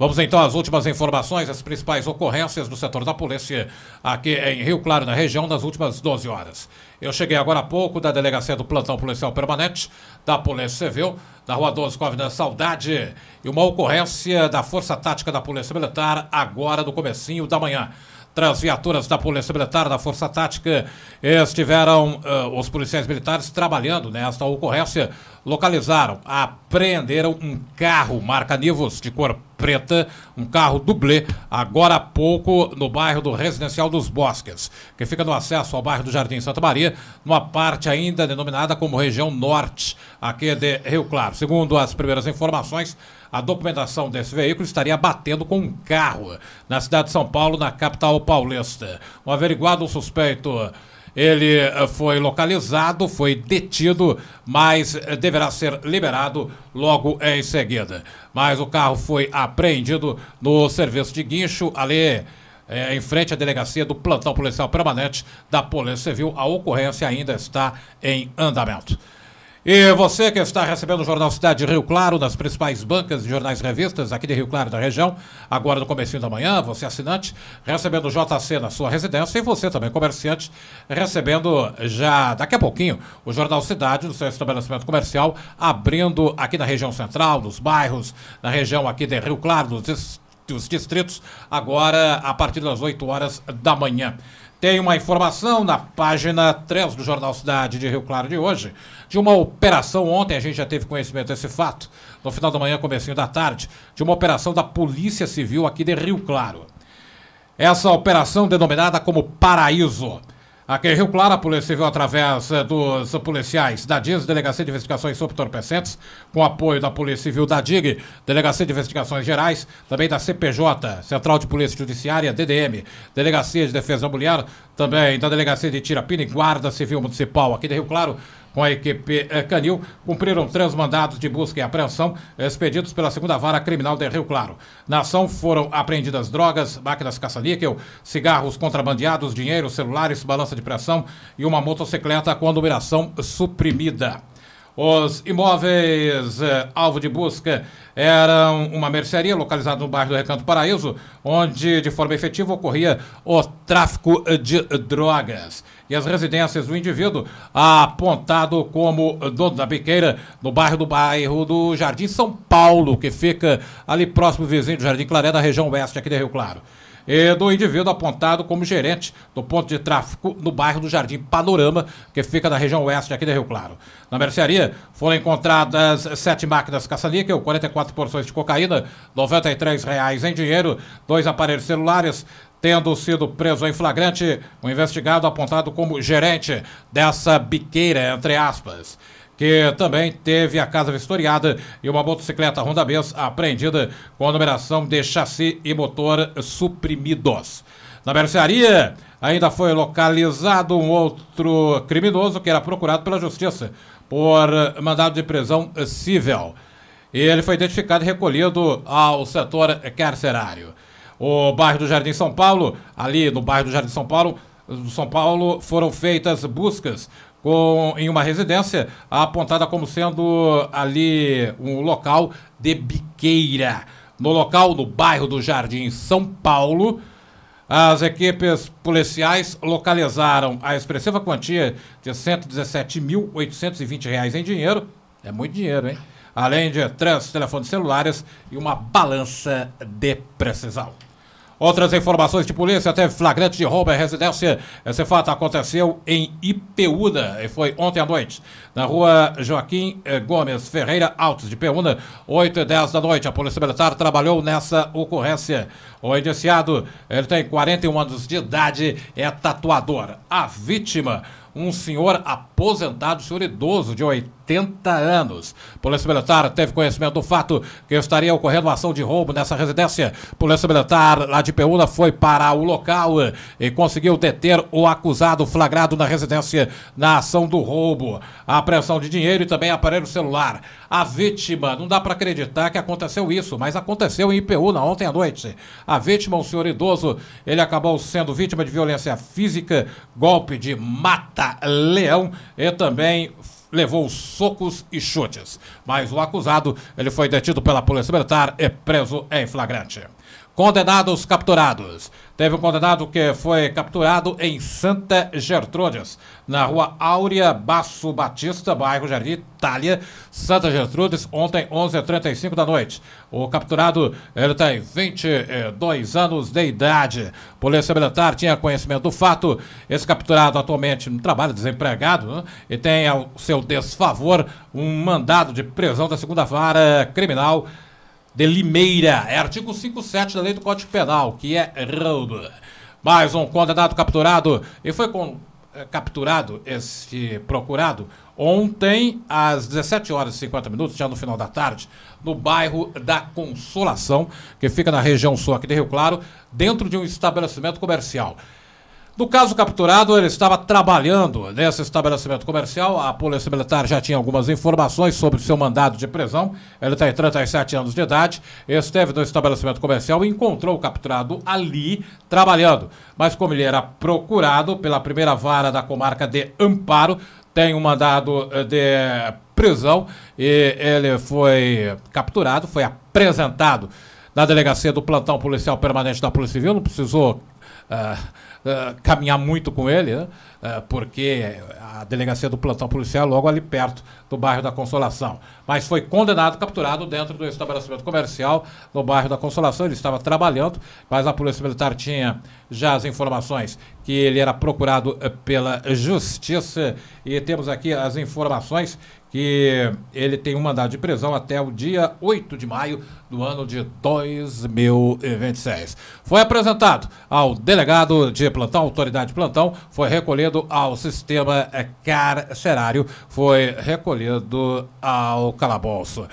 Vamos então às últimas informações, as principais ocorrências do setor da polícia aqui em Rio Claro, na região, nas últimas 12 horas. Eu cheguei agora há pouco da delegacia do plantão policial permanente da Polícia Civil, na rua 12 com a Avenida Saudade, e uma ocorrência da Força Tática da Polícia Militar agora no comecinho da manhã. Três viaturas da Polícia Militar, da Força Tática, estiveram uh, os policiais militares trabalhando nesta ocorrência, localizaram, apreenderam um carro marca Nivos de cor preta, um carro dublê, agora há pouco no bairro do Residencial dos Bosques, que fica no acesso ao bairro do Jardim Santa Maria, numa parte ainda denominada como região norte, aqui é de Rio Claro. Segundo as primeiras informações, a documentação desse veículo estaria batendo com um carro na cidade de São Paulo, na capital paulista. O um averiguado suspeito ele eh, foi localizado, foi detido, mas eh, deverá ser liberado logo em seguida. Mas o carro foi apreendido no serviço de guincho ali. É, em frente à delegacia do plantão policial permanente da Polícia Civil, a ocorrência ainda está em andamento. E você que está recebendo o Jornal Cidade Rio Claro nas principais bancas de jornais e revistas aqui de Rio Claro da região, agora no começo da manhã, você assinante recebendo o JC na sua residência e você também comerciante recebendo já daqui a pouquinho o Jornal Cidade no seu estabelecimento comercial, abrindo aqui na região central, nos bairros, na região aqui de Rio Claro, nos os distritos agora a partir das 8 horas da manhã. Tem uma informação na página 3 do Jornal Cidade de Rio Claro de hoje, de uma operação ontem, a gente já teve conhecimento desse fato, no final da manhã, comecinho da tarde, de uma operação da Polícia Civil aqui de Rio Claro. Essa operação denominada como Paraíso Aqui em Rio Claro, a Polícia Civil, através eh, dos policiais da DIS, Delegacia de Investigações sobre Torpecentes, com apoio da Polícia Civil da DIG, Delegacia de Investigações Gerais, também da CPJ, Central de Polícia Judiciária, DDM, Delegacia de Defesa da Mulher, também da Delegacia de Tirapina e Guarda Civil Municipal aqui de Rio Claro com a equipe eh, Canil cumpriram três mandados de busca e apreensão expedidos pela segunda vara criminal de Rio Claro. Na ação foram apreendidas drogas, máquinas caça-níquel, cigarros contrabandeados, dinheiro, celulares, balança de pressão e uma motocicleta com a numeração suprimida. Os imóveis eh, alvo de busca eram uma mercearia localizada no bairro do Recanto Paraíso, onde de forma efetiva ocorria o tráfico de drogas. E as residências do indivíduo, apontado como dono da biqueira, no bairro do bairro do Jardim São Paulo, que fica ali próximo vizinho do Jardim Claré, da região oeste aqui de Rio Claro do indivíduo apontado como gerente do ponto de tráfico no bairro do Jardim Panorama, que fica na região oeste aqui de Rio Claro. Na mercearia foram encontradas sete máquinas caça-níquel, 44 porções de cocaína, R$ reais em dinheiro, dois aparelhos celulares, tendo sido preso em flagrante, o um investigado apontado como gerente dessa biqueira, entre aspas que também teve a casa vistoriada e uma motocicleta Honda Benz apreendida com a numeração de chassi e motor suprimidos. Na mercearia ainda foi localizado um outro criminoso que era procurado pela justiça por mandado de prisão civil. E ele foi identificado e recolhido ao setor carcerário. O bairro do Jardim São Paulo, ali no bairro do Jardim São Paulo, do São Paulo foram feitas buscas com, em uma residência apontada como sendo ali um local de biqueira. No local, no bairro do Jardim São Paulo, as equipes policiais localizaram a expressiva quantia de R$ 117.820 em dinheiro. É muito dinheiro, hein? Além de três telefones celulares e uma balança de precisão. Outras informações de polícia, teve flagrante de roubo em residência. Esse fato aconteceu em Ipeúna, e foi ontem à noite, na rua Joaquim eh, Gomes Ferreira Altos de Peúna, 8 e 10 da noite. A Polícia Militar trabalhou nessa ocorrência. O indiciado, ele tem 41 anos de idade, é tatuador. A vítima, um senhor aposentado, senhor idoso de 80 70 anos. Polícia Militar teve conhecimento do fato que estaria ocorrendo uma ação de roubo nessa residência. Polícia Militar lá de Peúna foi para o local eh, e conseguiu deter o acusado flagrado na residência na ação do roubo. A apreensão de dinheiro e também aparelho celular. A vítima, não dá para acreditar que aconteceu isso, mas aconteceu em Ipeúna ontem à noite. A vítima, um senhor idoso, ele acabou sendo vítima de violência física, golpe de mata-leão e também levou socos e chutes. Mas o acusado, ele foi detido pela polícia militar e preso em flagrante. Condenados capturados. Teve um condenado que foi capturado em Santa Gertrudes, na rua Áurea Basso Batista, bairro Jardim Itália, Santa Gertrudes, ontem 11h35 da noite. O capturado, ele tem 22 anos de idade. Polícia Militar tinha conhecimento do fato. Esse capturado atualmente no trabalho desempregado né? e tem ao seu desfavor um mandado de prisão da segunda vara criminal de Limeira. É artigo 57 da Lei do Código Penal, que é roubo. Mais um condenado capturado e foi com, é, eh, capturado este procurado ontem às 17 horas e 50 minutos, já no final da tarde, no bairro da Consolação, que fica na região sul aqui de Rio Claro, dentro de um estabelecimento comercial. No caso capturado, ele estava trabalhando nesse estabelecimento comercial. A Polícia Militar já tinha algumas informações sobre seu mandado de prisão. Ele tem 37 anos de idade, esteve no estabelecimento comercial e encontrou o capturado ali trabalhando. Mas, como ele era procurado pela primeira vara da comarca de Amparo, tem um mandado eh, de prisão e ele foi capturado, foi apresentado na delegacia do plantão policial permanente da Polícia Civil. Não precisou. Uh, caminhar muito com ele, né? uh, porque a delegacia do plantão policial é logo ali perto do bairro da Consolação. Mas foi condenado, capturado dentro do estabelecimento comercial no bairro da Consolação. Ele estava trabalhando, mas a Polícia Militar tinha já as informações que ele era procurado pela Justiça. E temos aqui as informações que ele tem um mandado de prisão até o dia 8 de maio do ano de 2026. Foi apresentado ao delegado de plantão, autoridade de plantão, foi recolhido ao sistema carcerário, foi recolhido ao calabouço.